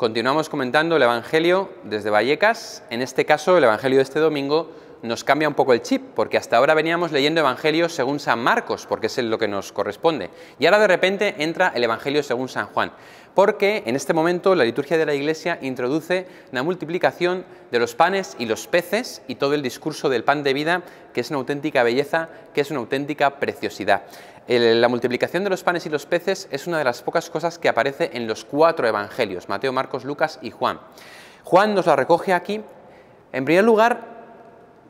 Continuamos comentando el Evangelio desde Vallecas. En este caso, el Evangelio de este domingo nos cambia un poco el chip, porque hasta ahora veníamos leyendo Evangelios según San Marcos, porque es lo que nos corresponde. Y ahora de repente entra el Evangelio según San Juan, porque en este momento la liturgia de la Iglesia introduce la multiplicación de los panes y los peces y todo el discurso del pan de vida, que es una auténtica belleza, que es una auténtica preciosidad. La multiplicación de los panes y los peces es una de las pocas cosas que aparece en los cuatro evangelios, Mateo, Marcos, Lucas y Juan. Juan nos la recoge aquí, en primer lugar,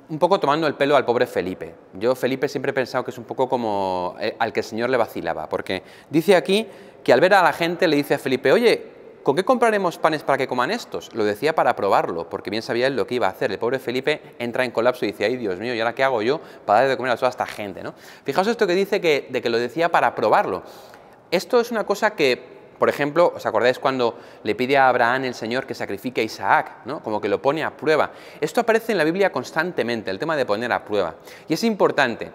un poco tomando el pelo al pobre Felipe. Yo Felipe siempre he pensado que es un poco como eh, al que el Señor le vacilaba, porque dice aquí que al ver a la gente le dice a Felipe, oye, ¿Con qué compraremos panes para que coman estos? Lo decía para probarlo, porque bien sabía él lo que iba a hacer. El pobre Felipe entra en colapso y dice, ay Dios mío, ¿y ahora qué hago yo para dar de comer a toda esta gente? ¿no? Fijaos esto que dice que, de que lo decía para probarlo. Esto es una cosa que por ejemplo, ¿os acordáis cuando le pide a Abraham el Señor que sacrifique a Isaac? ¿no? Como que lo pone a prueba. Esto aparece en la Biblia constantemente, el tema de poner a prueba. Y es importante,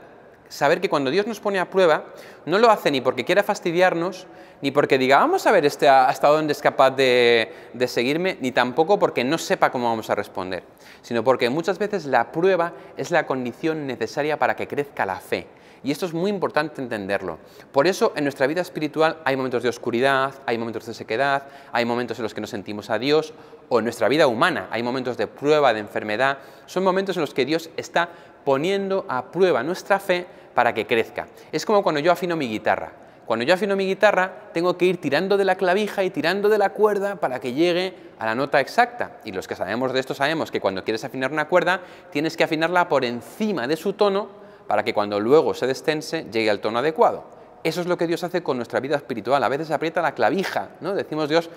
saber que cuando Dios nos pone a prueba, no lo hace ni porque quiera fastidiarnos, ni porque diga, vamos a ver este hasta dónde es capaz de, de seguirme, ni tampoco porque no sepa cómo vamos a responder, sino porque muchas veces la prueba es la condición necesaria para que crezca la fe. Y esto es muy importante entenderlo. Por eso en nuestra vida espiritual hay momentos de oscuridad, hay momentos de sequedad, hay momentos en los que nos sentimos a Dios, o en nuestra vida humana hay momentos de prueba, de enfermedad. Son momentos en los que Dios está poniendo a prueba nuestra fe para que crezca. Es como cuando yo afino mi guitarra. Cuando yo afino mi guitarra, tengo que ir tirando de la clavija y tirando de la cuerda para que llegue a la nota exacta. Y los que sabemos de esto sabemos que cuando quieres afinar una cuerda, tienes que afinarla por encima de su tono para que cuando luego se destense llegue al tono adecuado. Eso es lo que Dios hace con nuestra vida espiritual. A veces aprieta la clavija, ¿no? Decimos Dios,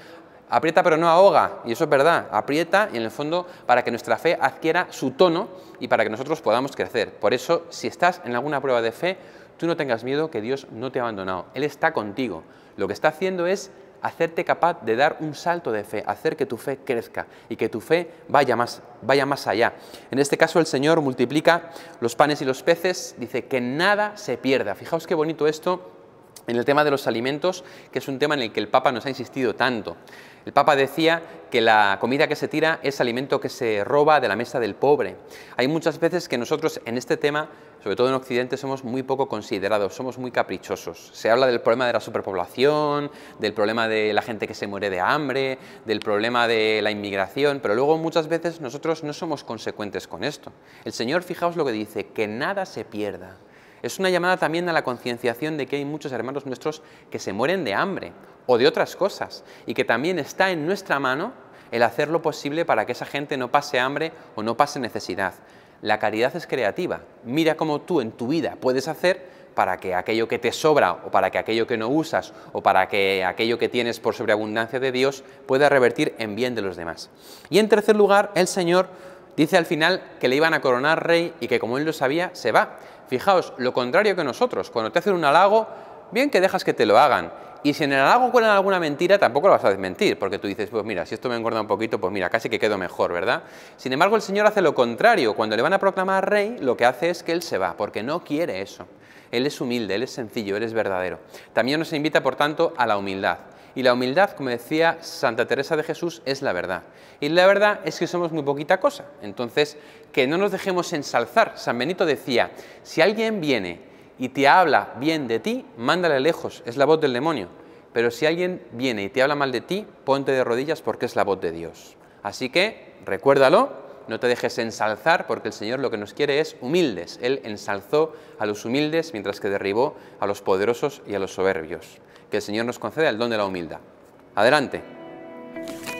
aprieta pero no ahoga, y eso es verdad, aprieta y en el fondo para que nuestra fe adquiera su tono y para que nosotros podamos crecer. Por eso, si estás en alguna prueba de fe, tú no tengas miedo que Dios no te ha abandonado, Él está contigo. Lo que está haciendo es hacerte capaz de dar un salto de fe, hacer que tu fe crezca y que tu fe vaya más, vaya más allá. En este caso el Señor multiplica los panes y los peces, dice que nada se pierda. Fijaos qué bonito esto en el tema de los alimentos, que es un tema en el que el Papa nos ha insistido tanto. El Papa decía que la comida que se tira es alimento que se roba de la mesa del pobre. Hay muchas veces que nosotros en este tema, sobre todo en Occidente, somos muy poco considerados, somos muy caprichosos. Se habla del problema de la superpoblación, del problema de la gente que se muere de hambre, del problema de la inmigración, pero luego muchas veces nosotros no somos consecuentes con esto. El Señor, fijaos lo que dice, que nada se pierda es una llamada también a la concienciación de que hay muchos hermanos nuestros que se mueren de hambre o de otras cosas y que también está en nuestra mano el hacer lo posible para que esa gente no pase hambre o no pase necesidad. La caridad es creativa. Mira cómo tú en tu vida puedes hacer para que aquello que te sobra o para que aquello que no usas o para que aquello que tienes por sobreabundancia de Dios pueda revertir en bien de los demás. Y en tercer lugar, el Señor dice al final que le iban a coronar rey y que como él lo sabía, se va. Fijaos, lo contrario que nosotros. Cuando te hacen un halago, bien que dejas que te lo hagan. Y si en el halago cuelan alguna mentira, tampoco lo vas a desmentir, porque tú dices, pues mira, si esto me engorda un poquito, pues mira, casi que quedo mejor, ¿verdad? Sin embargo, el Señor hace lo contrario. Cuando le van a proclamar rey, lo que hace es que Él se va, porque no quiere eso. Él es humilde, Él es sencillo, Él es verdadero. También nos invita, por tanto, a la humildad. Y la humildad, como decía Santa Teresa de Jesús, es la verdad. Y la verdad es que somos muy poquita cosa. Entonces, que no nos dejemos ensalzar. San Benito decía, si alguien viene y te habla bien de ti, mándale lejos, es la voz del demonio. Pero si alguien viene y te habla mal de ti, ponte de rodillas porque es la voz de Dios. Así que, recuérdalo, no te dejes ensalzar, porque el Señor lo que nos quiere es humildes. Él ensalzó a los humildes mientras que derribó a los poderosos y a los soberbios que el Señor nos conceda el don de la humildad. Adelante.